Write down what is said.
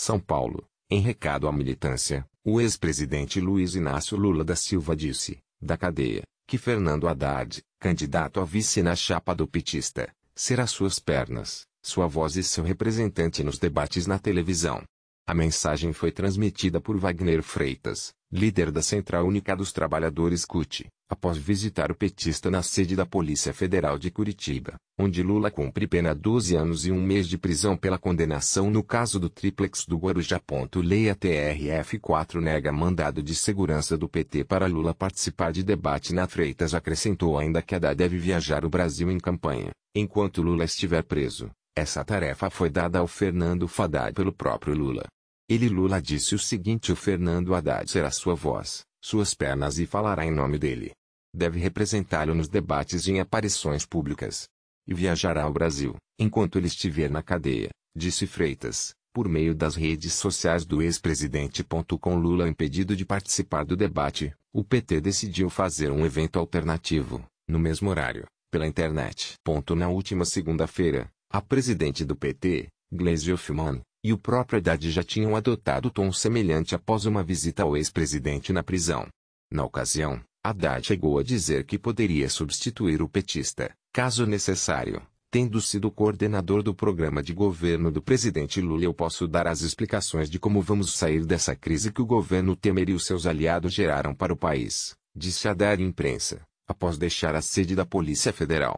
São Paulo, em recado à militância, o ex-presidente Luiz Inácio Lula da Silva disse, da cadeia, que Fernando Haddad, candidato a vice na chapa do petista, será suas pernas, sua voz e seu representante nos debates na televisão. A mensagem foi transmitida por Wagner Freitas, líder da Central Única dos Trabalhadores CUT, após visitar o petista na sede da Polícia Federal de Curitiba, onde Lula cumpre pena 12 anos e um mês de prisão pela condenação no caso do triplex do Guarujá. Leia TRF4 nega mandado de segurança do PT para Lula participar de debate na Freitas acrescentou ainda que Haddad deve viajar o Brasil em campanha, enquanto Lula estiver preso. Essa tarefa foi dada ao Fernando Fadai pelo próprio Lula. Ele Lula disse o seguinte: o Fernando Haddad será sua voz, suas pernas e falará em nome dele. Deve representá-lo nos debates e em aparições públicas. E viajará ao Brasil, enquanto ele estiver na cadeia, disse Freitas, por meio das redes sociais do ex-presidente. Com Lula impedido de participar do debate, o PT decidiu fazer um evento alternativo, no mesmo horário, pela internet. Na última segunda-feira, a presidente do PT, Gleisi Hoffmann, e o próprio Haddad já tinham adotado tom semelhante após uma visita ao ex-presidente na prisão. Na ocasião, Haddad chegou a dizer que poderia substituir o petista, caso necessário. Tendo sido coordenador do programa de governo do presidente Lula, eu posso dar as explicações de como vamos sair dessa crise que o governo Temer e os seus aliados geraram para o país, disse Haddad à imprensa, após deixar a sede da Polícia Federal.